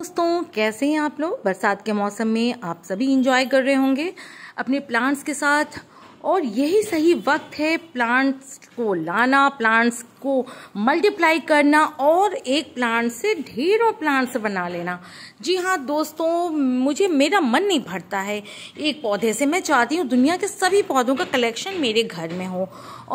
दोस्तों कैसे हैं आप लोग बरसात के मौसम में आप सभी इंजॉय कर रहे होंगे अपने प्लांट्स के साथ और यही सही वक्त है प्लांट्स को लाना प्लांट्स को मल्टीप्लाई करना और एक प्लांट से ढेरों प्लांट्स बना लेना जी हाँ दोस्तों मुझे मेरा मन नहीं भरता है एक पौधे से मैं चाहती हूँ दुनिया के सभी पौधों का कलेक्शन मेरे घर में हो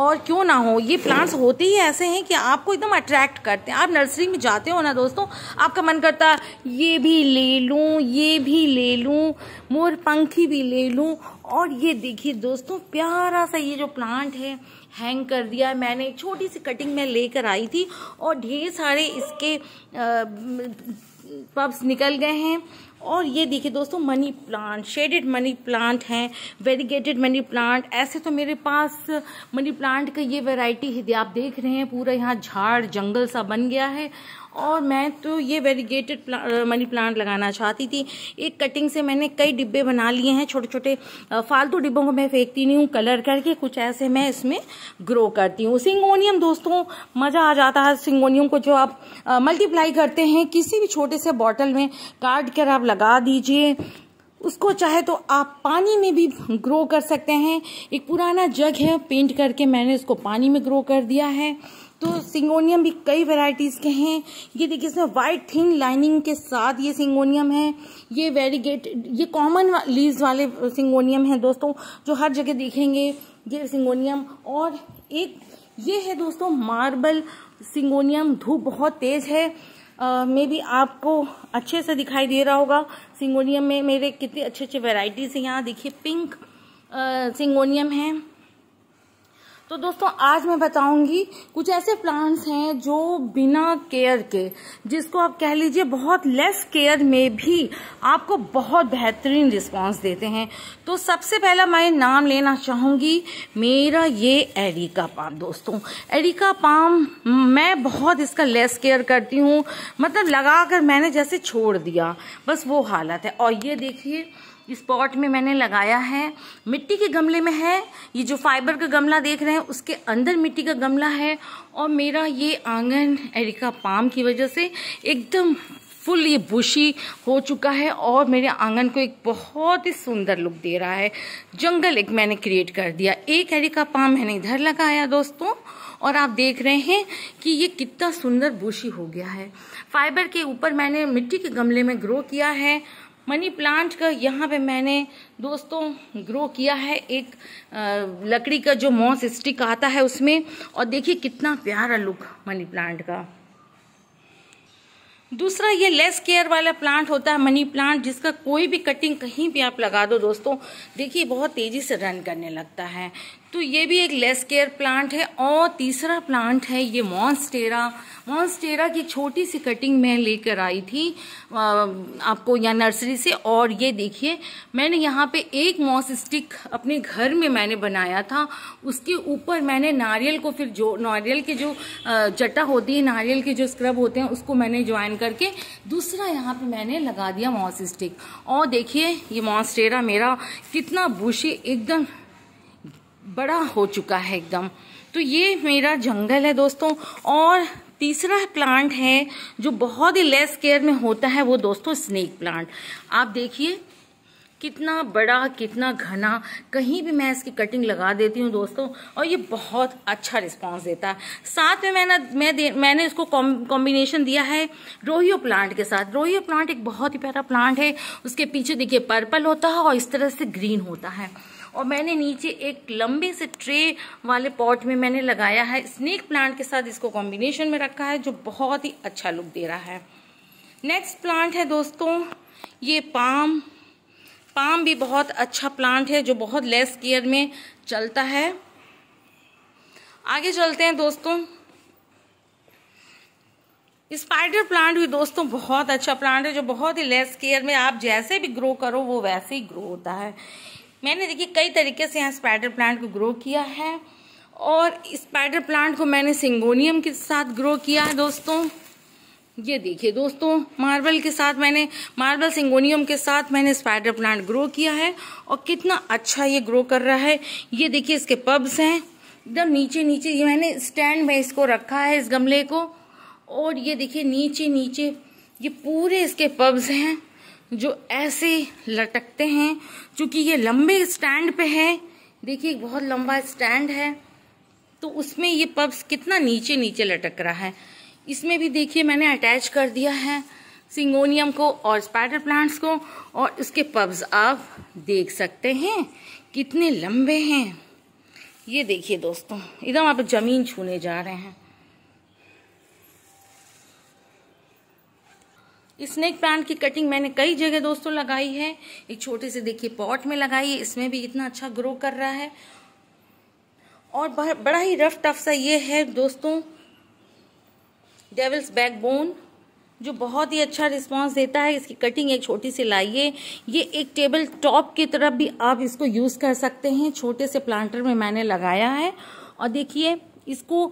और क्यों ना हो ये प्लांट्स होते ही ऐसे हैं कि आपको एकदम अट्रैक्ट करते हैं आप नर्सरी में जाते हो ना दोस्तों आपका मन करता ये भी ले लूँ ये भी ले लूँ मोर पंखी भी ले लूँ और ये देखिए दोस्तों प्यारा सा ये जो प्लांट है हैंग कर दिया है मैंने एक छोटी सी कटिंग में लेकर आई थी और ढेर सारे इसके पब्स निकल गए हैं और ये देखिए दोस्तों money plant shaded money plant हैं वेरीगेटेड मनी प्लांट ऐसे तो मेरे पास मनी प्लांट का ये वैरायटी है आप देख रहे हैं पूरा यहाँ झाड़ जंगल सा बन गया है और मैं तो ये वेरीगेटेड मनी प्लांट लगाना चाहती थी एक कटिंग से मैंने कई डिब्बे बना लिए हैं छोटे छोटे फालतू डिब्बों को मैं फेंकती नहीं हूँ कलर करके कुछ ऐसे मैं इसमें ग्रो करती हूँ सिंगोनियम दोस्तों मज़ा आ जाता है सिंगोनियम को जो आप मल्टीप्लाई करते हैं किसी भी छोटे से बॉटल में काट कर आप लगा दीजिए उसको चाहे तो आप पानी में भी ग्रो कर सकते हैं एक पुराना जग है पेंट करके मैंने उसको पानी में ग्रो कर दिया है तो सिंगोनियम भी कई वैरायटीज़ के हैं ये देखिए इसमें वाइट थिन लाइनिंग के साथ ये सिंगोनियम है ये वेरीगेट ये कॉमन लीव्स वाले सिंगोनियम है दोस्तों जो हर जगह देखेंगे ये सिंगोनियम और एक ये है दोस्तों मार्बल सिंगोनियम धूप बहुत तेज है मे भी आपको अच्छे से दिखाई दे रहा होगा सिंगोनियम में मेरे कितने अच्छे अच्छे वेराइटीज़ हैं यहाँ देखिए पिंक सिंगोनियम है तो दोस्तों आज मैं बताऊंगी कुछ ऐसे प्लांट्स हैं जो बिना केयर के जिसको आप कह लीजिए बहुत लेस केयर में भी आपको बहुत बेहतरीन रिस्पांस देते हैं तो सबसे पहला मैं नाम लेना चाहूंगी मेरा ये एरिका पाम दोस्तों एरिका पाम मैं बहुत इसका लेस केयर करती हूँ मतलब लगा कर मैंने जैसे छोड़ दिया बस वो हालत है और ये देखिए इस पॉट में मैंने लगाया है मिट्टी के गमले में है ये जो फाइबर का गमला देख रहे हैं उसके अंदर मिट्टी का गमला है और मेरा ये आंगन एरिका पाम की वजह से एकदम फुल ये बुशी हो चुका है और मेरे आंगन को एक बहुत ही सुंदर लुक दे रहा है जंगल एक मैंने क्रिएट कर दिया एक एरिका पाम मैंने इधर लगाया दोस्तों और आप देख रहे हैं कि ये कितना सुंदर बुशी हो गया है फाइबर के ऊपर मैंने मिट्टी के गमले में ग्रो किया है मनी प्लांट का यहाँ पे मैंने दोस्तों ग्रो किया है एक लकड़ी का जो मॉस स्टिक आता है उसमें और देखिए कितना प्यारा लुक मनी प्लांट का दूसरा ये लेस केयर वाला प्लांट होता है मनी प्लांट जिसका कोई भी कटिंग कहीं भी आप लगा दो दोस्तों देखिए बहुत तेज़ी से रन करने लगता है तो ये भी एक लेस केयर प्लांट है और तीसरा प्लांट है ये मॉन्स्टेरा मॉन्स्टेरा की छोटी सी कटिंग मैं लेकर आई थी आपको यहाँ नर्सरी से और ये देखिए मैंने यहाँ पे एक मॉस स्टिक अपने घर में मैंने बनाया था उसके ऊपर मैंने नारियल को फिर जो नारियल के जो जटा होती है नारियल के जो स्क्रब होते हैं उसको मैंने ज्वाइन करके दूसरा यहाँ पे मैंने लगा दिया मॉस स्टिक और देखिए ये मॉन्स्टेरा मेरा कितना बुशी एकदम बड़ा हो चुका है एकदम तो ये मेरा जंगल है दोस्तों और तीसरा प्लांट है जो बहुत ही लेस केयर में होता है वो दोस्तों स्नेक प्लांट आप देखिए कितना बड़ा कितना घना कहीं भी मैं इसकी कटिंग लगा देती हूँ दोस्तों और ये बहुत अच्छा रिस्पांस देता है साथ में मैंने मैं दे, मैंने इसको कॉम्बिनेशन दिया है रोहियो प्लांट के साथ रोहियो प्लांट एक बहुत ही प्यारा प्लांट है उसके पीछे देखिए पर्पल होता है और इस तरह से ग्रीन होता है और मैंने नीचे एक लंबे से ट्रे वाले पॉट में मैंने लगाया है स्नेक प्लांट के साथ इसको कॉम्बिनेशन में रखा है जो बहुत ही अच्छा लुक दे रहा है नेक्स्ट प्लांट है दोस्तों ये पाम पाम भी बहुत अच्छा प्लांट है जो बहुत लेस केयर में चलता है आगे चलते हैं दोस्तों स्पाइडर प्लांट भी दोस्तों बहुत अच्छा प्लांट है जो बहुत ही लेस केयर में आप जैसे भी ग्रो करो वो वैसे ही ग्रो होता है मैंने देखिए कई तरीके से यहाँ स्पाइडर प्लांट को ग्रो किया है और स्पाइडर प्लांट को मैंने सिंगोनियम के साथ ग्रो किया है दोस्तों ये देखिए दोस्तों मार्बल के साथ मैंने मार्बल सिंगोनियम के साथ मैंने स्पाइडर प्लांट ग्रो किया है और कितना अच्छा ये ग्रो कर रहा है ये देखिए इसके पब्स हैं एकदम नीचे नीचे ये मैंने स्टैंड में इसको रखा है इस गमले को और ये देखिए नीचे नीचे ये पूरे इसके पब्स हैं जो ऐसे लटकते हैं क्योंकि ये लंबे स्टैंड पे है देखिए बहुत लंबा स्टैंड है तो उसमें ये पब्स कितना नीचे नीचे लटक रहा है इसमें भी देखिए मैंने अटैच कर दिया है सिंगोनियम को और स्पाइडर प्लांट्स को और इसके पब्स आप देख सकते हैं कितने लंबे हैं ये देखिए दोस्तों एकदम आप जमीन छूने जा रहे हैं स्नेक प्लांट की कटिंग मैंने कई जगह दोस्तों लगाई है एक छोटे से देखिए पॉट में लगाई है इसमें भी इतना अच्छा ग्रो कर रहा है और बड़ा ही रफ टफ सा ये है दोस्तों डेवल्स बैकबोन जो बहुत ही अच्छा रिस्पांस देता है इसकी कटिंग एक छोटी सी लाइए ये एक टेबल टॉप की तरफ भी आप इसको यूज़ कर सकते हैं छोटे से प्लांटर में मैंने लगाया है और देखिए इसको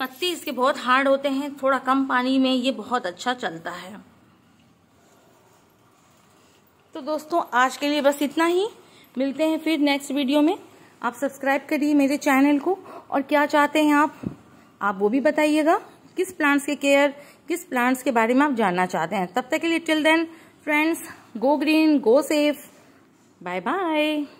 पत्ती इसके बहुत हार्ड होते हैं थोड़ा कम पानी में ये बहुत अच्छा चलता है तो दोस्तों आज के लिए बस इतना ही मिलते हैं फिर नेक्स्ट वीडियो में आप सब्सक्राइब करिए मेरे चैनल को और क्या चाहते हैं आप आप वो भी बताइएगा किस प्लांट्स के केयर किस प्लांट्स के बारे में आप जानना चाहते हैं तब तक के लिए till then friends go green go safe bye bye